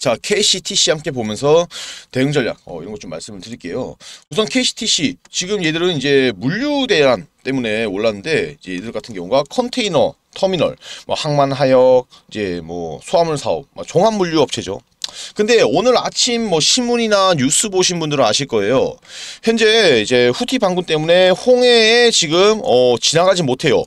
자, KCTC 함께 보면서 대응 전략 어, 이런 것 좀 말씀을 드릴게요. 우선 KCTC 지금 얘들은 이제 물류 대란 때문에 올랐는데 이제 얘들 같은 경우가 컨테이너 터미널, 뭐 항만 하역, 이제 뭐 소화물 사업, 뭐 종합 물류 업체죠. 근데 오늘 아침 뭐 신문이나 뉴스 보신 분들은 아실 거예요. 현재 이제 후티 반군 때문에 홍해에 지금 어 지나가지 못해요.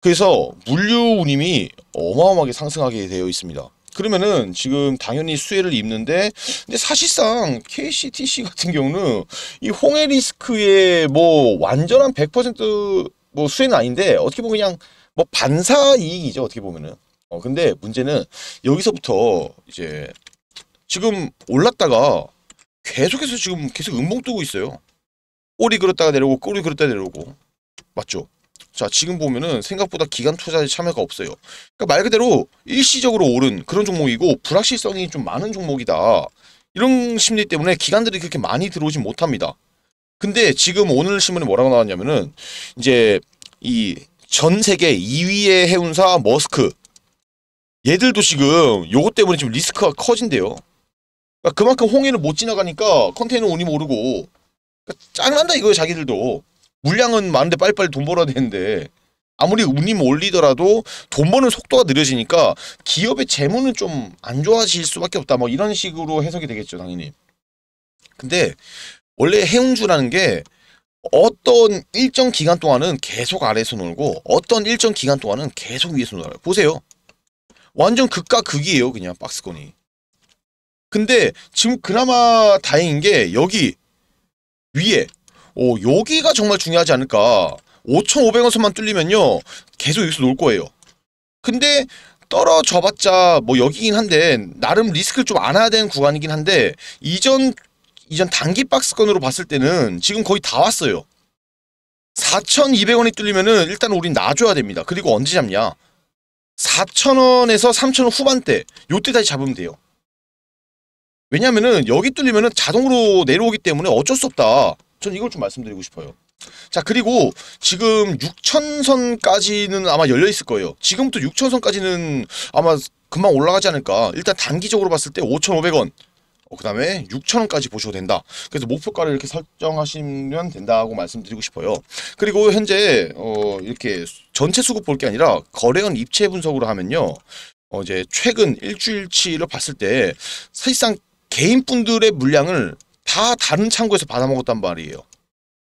그래서 물류 운임이 어마어마하게 상승하게 되어 있습니다. 그러면은 지금 당연히 수혜를 입는데 근데 사실상 KCTC 같은 경우는 이 홍해 리스크에 뭐 완전한 100%뭐 수혜는 아닌데 어떻게 보면 그냥 뭐 반사 이익이죠 어떻게 보면은 어 근데 문제는 여기서부터 이제 지금 올랐다가 계속해서 지금 계속 음봉 뜨고 있어요 꼬리 그렸다가 내려오고 꼬리 그렸다가 내려오고 맞죠 자 지금 보면은 생각보다 기간 투자에 참여가 없어요. 그러니까 말 그대로 일시적으로 오른 그런 종목이고 불확실성이 좀 많은 종목이다. 이런 심리 때문에 기관들이 그렇게 많이 들어오지 못합니다. 근데 지금 오늘 신문에 뭐라고 나왔냐면은 이제 이 전 세계 2위의 해운사 머스크 얘들도 지금 요것 때문에 지금 리스크가 커진대요. 그러니까 그만큼 홍해를 못 지나가니까 컨테이너 운이 모르고 그러니까 짱난다 이거예요 자기들도. 물량은 많은데 빨리빨리 돈 벌어야 되는데 아무리 운임 올리더라도 돈 버는 속도가 느려지니까 기업의 재무는 좀 안 좋아질 수밖에 없다. 뭐 이런 식으로 해석이 되겠죠, 당연히. 근데 원래 해운주라는 게 어떤 일정 기간 동안은 계속 아래에서 놀고 어떤 일정 기간 동안은 계속 위에서 놀아요. 보세요. 완전 극과 극이에요, 그냥 박스권이. 근데 지금 그나마 다행인 게 여기 위에 오 여기가 정말 중요하지 않을까 5,500원 선만 뚫리면요 계속 여기서 놀 거예요 근데 떨어져봤자 뭐 여기긴 한데 나름 리스크를 좀 안아야 되는 구간이긴 한데 이전 이전 단기 박스권으로 봤을 때는 지금 거의 다 왔어요 4,200원이 뚫리면은 일단 우린 놔줘야 됩니다 그리고 언제 잡냐 4,000원에서 3,000원 후반대 요때 다시 잡으면 돼요 왜냐면은 여기 뚫리면은 자동으로 내려오기 때문에 어쩔 수 없다 전 이걸 좀 말씀드리고 싶어요. 자 그리고 지금 6천선까지는 아마 열려있을 거예요. 지금부터 6천선까지는 아마 금방 올라가지 않을까. 일단 단기적으로 봤을 때 5,500원 어, 그 다음에 6천원까지 보셔도 된다. 그래서 목표가를 이렇게 설정하시면 된다고 말씀드리고 싶어요. 그리고 현재 어, 이렇게 전체 수급 볼 게 아니라 거래원 입체 분석으로 하면요. 어, 이제 최근 일주일치를 봤을 때 사실상 개인분들의 물량을 다 다른 창고에서 받아먹었단 말이에요.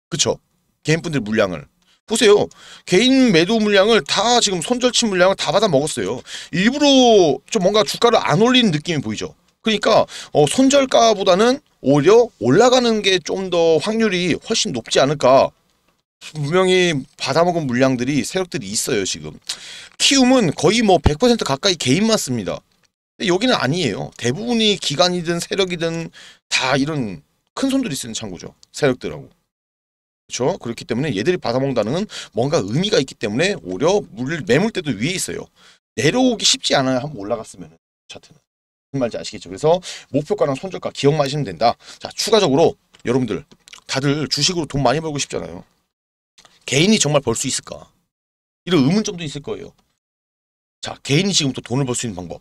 그쵸? 개인분들 물량을. 보세요. 개인 매도 물량을 다 지금 손절친 물량을 다 받아먹었어요. 일부러 좀 뭔가 주가를 안 올리는 느낌이 보이죠. 그러니까 어, 손절가보다는 오히려 올라가는 게 좀 더 확률이 훨씬 높지 않을까. 분명히 받아먹은 물량들이 세력들이 있어요 지금. 키움은 거의 뭐 100% 가까이 개인맞습니다 여기는 아니에요. 대부분이 기관이든 세력이든 다 이런 큰 손들이 쓰는 창구죠. 세력들하고. 그렇죠? 그렇기 때문에 얘들이 받아먹는다는 건 뭔가 의미가 있기 때문에 오히려 물을매물때도 위에 있어요. 내려오기 쉽지 않아요. 한번 올라갔으면 차트는. 무슨 말인지 아시겠죠? 그래서 목표가랑 손절가 기억하시면 만 된다. 자, 추가적으로 여러분들 다들 주식으로 돈 많이 벌고 싶잖아요. 개인이 정말 벌 수 있을까? 이런 의문점도 있을 거예요. 자, 개인이 지금부터 돈을 벌 수 있는 방법.